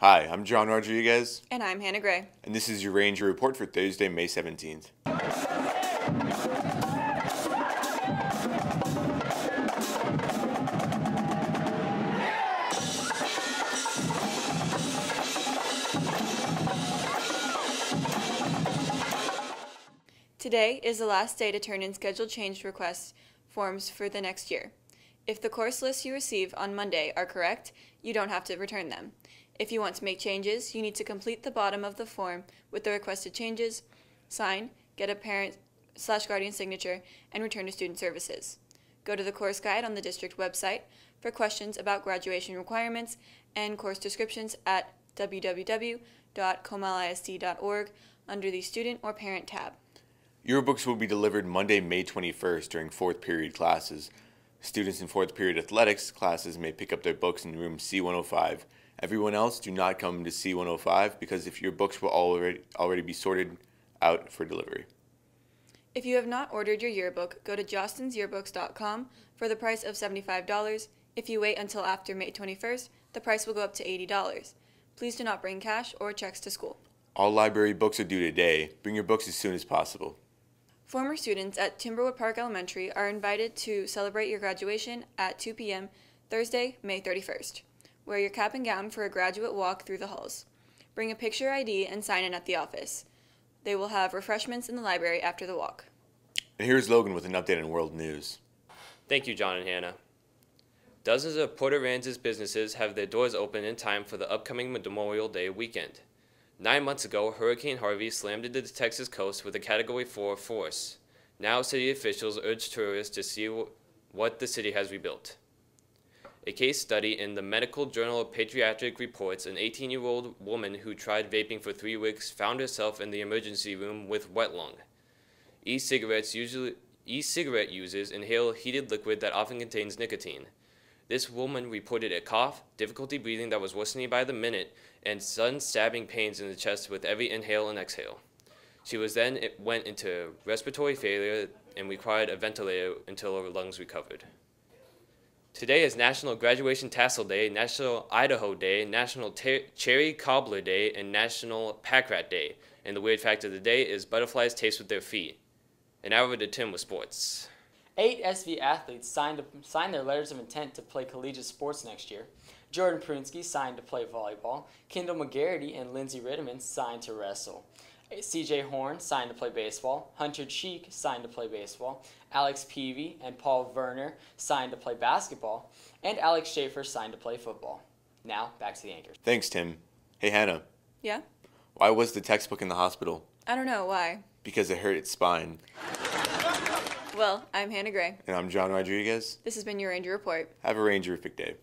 Hi, I'm John Rodriguez. And I'm Hannah Gray. And this is your Ranger Report for Thursday, May 17th. Today is the last day to turn in scheduled change requests forms for the next year. If the course lists you receive on Monday are correct, you don't have to return them. If you want to make changes, you need to complete the bottom of the form with the requested changes, sign, get a parent slash guardian signature, and return to student services. Go to the course guide on the district website for questions about graduation requirements and course descriptions at www.comalisd.org under the Student or Parent tab. Your books will be delivered Monday, May 21st during fourth period classes. Students in fourth period athletics classes may pick up their books in room C105. Everyone else, do not come to C105 because if your books will already, already be sorted out for delivery. If you have not ordered your yearbook, go to jostinsyearbooks.com for the price of $75. If you wait until after May 21st, the price will go up to $80. Please do not bring cash or checks to school. All library books are due today. Bring your books as soon as possible. Former students at Timberwood Park Elementary are invited to celebrate your graduation at 2 p.m. Thursday, May 31st. Wear your cap and gown for a graduate walk through the halls. Bring a picture ID and sign in at the office. They will have refreshments in the library after the walk. And here's Logan with an update on world news. Thank you, John and Hannah. Dozens of Puerto Aransas businesses have their doors open in time for the upcoming Memorial Day weekend. Nine months ago, Hurricane Harvey slammed into the Texas coast with a Category 4 force. Now, city officials urge tourists to see what the city has rebuilt. A case study in the Medical Journal of Pediatric reports an 18 year old woman who tried vaping for three weeks found herself in the emergency room with wet lung. E cigarettes usually E cigarette users inhale heated liquid that often contains nicotine. This woman reported a cough, difficulty breathing that was worsening by the minute, and sudden stabbing pains in the chest with every inhale and exhale. She was then it went into respiratory failure and required a ventilator until her lungs recovered. Today is National Graduation Tassel Day, National Idaho Day, National Ter- Cherry Cobbler Day, and National Pack Rat Day. And the weird fact of the day is butterflies taste with their feet. An hour to Tim with sports. Eight SV athletes signed, signed their letters of intent to play collegiate sports next year. Jordan Prunsky signed to play volleyball. Kendall McGarity and Lindsey Riddiman signed to wrestle. CJ Horn signed to play baseball. Hunter Cheek signed to play baseball. Alex Peavy and Paul Werner signed to play basketball. And Alex Schaefer signed to play football. Now, back to the anchor. Thanks, Tim. Hey, Hannah. Yeah? Why was the textbook in the hospital? I don't know. Why? Because it hurt its spine. Well, I'm Hannah Gray. And I'm John Rodriguez. This has been your Ranger Report. Have a Rangerific day.